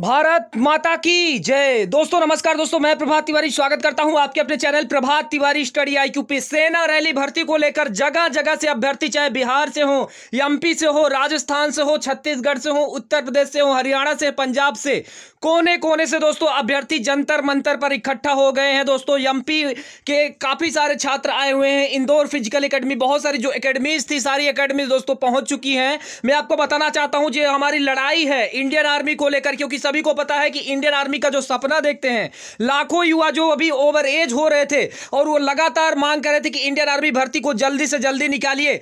भारत माता की जय दोस्तों नमस्कार दोस्तों मैं प्रभात तिवारी स्वागत करता हूं आपके अपने channel Prabhat Tiwari study IQ पे सेना रैली भर्ती को लेकर जगह जगह से अभ्यर्थी चाहे बिहार से हो एमपी से हो राजस्थान से हो छत्तीसगढ़ से हो उत्तर प्रदेश से हो हरियाणा से पंजाब से कोने कोने से दोस्तों अभ्यर्थी जंतर मंतर पर इकट्ठा हो गए हैं दोस्तों एमपी के काफी सारे छात्र आए हुए हैं इंदौर फिजिकल अकेडमी बहुत सारी जो अकेडमीज थी सारी अकेडमीज दोस्तों पहुंच चुकी हैं मैं आपको बताना चाहता हूं जो हमारी लड़ाई है इंडियन आर्मी को लेकर क्योंकि सभी को पता है कि इंडियन आर्मी का जो सपना देखते हैं लाखों युवा जो अभी ओवर एज हो रहे थे और वो लगातार मांग कर रहे थे कि इंडियन आर्मी भर्ती को जल्दी से जल्दी निकालिए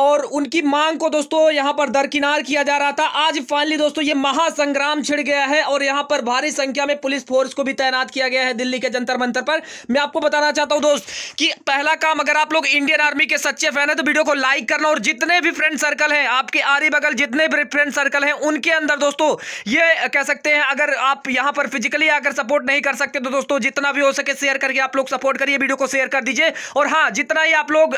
और उनकी मांग को दोस्तों यहां पर दरकिनार किया जा रहा था आज फाइनली दोस्तों ये महासंग्राम छिड़ गया है और यहां पर भारी संख्या में पुलिस फोर्स को भी तैनात किया गया है दिल्ली के जंतर मंतर पर मैं आपको बताना चाहता हूं दोस्त कि पहला काम अगर आप लोग इंडियन आर्मी के सच्चे फैन है तो वीडियो को लाइक करना और जितने भी फ्रेंड सर्कल है आपके आरी बगल जितने भी फ्रेंड सर्कल है उनके अंदर दोस्तों ये कह सकते सकते हैं अगर आप यहाँ पर फिजिकली आकर सपोर्ट नहीं कर सकते तो दोस्तों जितना भी हो सके शेयर करके आप लोग सपोर्ट करिए वीडियो को शेयर कर दीजिए और हाँ जितना ही आप लोग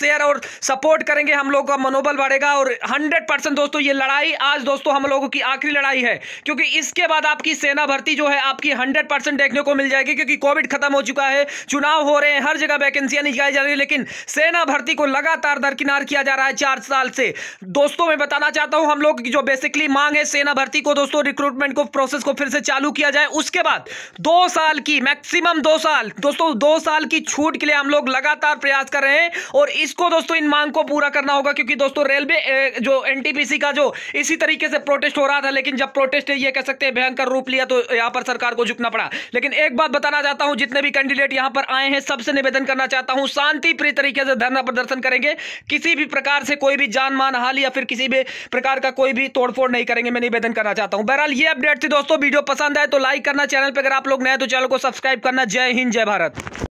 शेयर और सपोर्ट करेंगे हम लोग का मनोबल बढ़ेगा और हंड्रेड परसेंट दोस्तों ये लड़ाई आज दोस्तों हम लोगों की आखिरी लड़ाई है क्योंकि इसके बाद आपकी सेना भर्ती जो है आपकी हंड्रेड परसेंट देखने को मिल जाएगी क्योंकि कोविड खत्म हो चुका है चुनाव हो रहे हैं हर जगह वैकेंसियां निकाली जा रही है लेकिन सेना भर्ती को लगातार दरकिनार किया जा रहा है चार साल से दोस्तों मैं बताना चाहता हूं हम लोग की जो बेसिकली मांग है सेना भर्ती को दोस्तों रिक्रूटमेंट को प्रोसेस को फिर से चालू किया जाए उसके बाद दो साल की मैक्सिमम दो साल दोस्तों दो साल की छूट के लिए हम लोग लगातार प्रयास कर रहे हैं और इसको दोस्तों इन मांग को पूरा करना होगा क्योंकि दोस्तों रेलवे जो एनटीपीसी का जो इसी तरीके से प्रोटेस्ट हो रहा था लेकिन जब प्रोटेस्ट ये कह सकते हैं भयंकर रूप लिया तो यहां पर सरकार को झुकना पड़ा लेकिन एक बात बताना चाहता हूं जितने भी कैंडिडेट यहां पर आए हैं सबसे निवेदन करना चाहता हूं शांति प्रिय तरीके से धरना प्रदर्शन करेंगे किसी भी प्रकार से कोई भी जान मान हाल या फिर किसी भी प्रकार का कोई भी तोड़फोड़ नहीं करेंगे मैं निवेदन करना चाहता हूं बहरहाल ये अपडेट सकती दोस्तों वीडियो पसंद आए तो लाइक करना चैनल पर अगर आप लोग नए तो चैनल को सब्सक्राइब करना जय हिंद जय भारत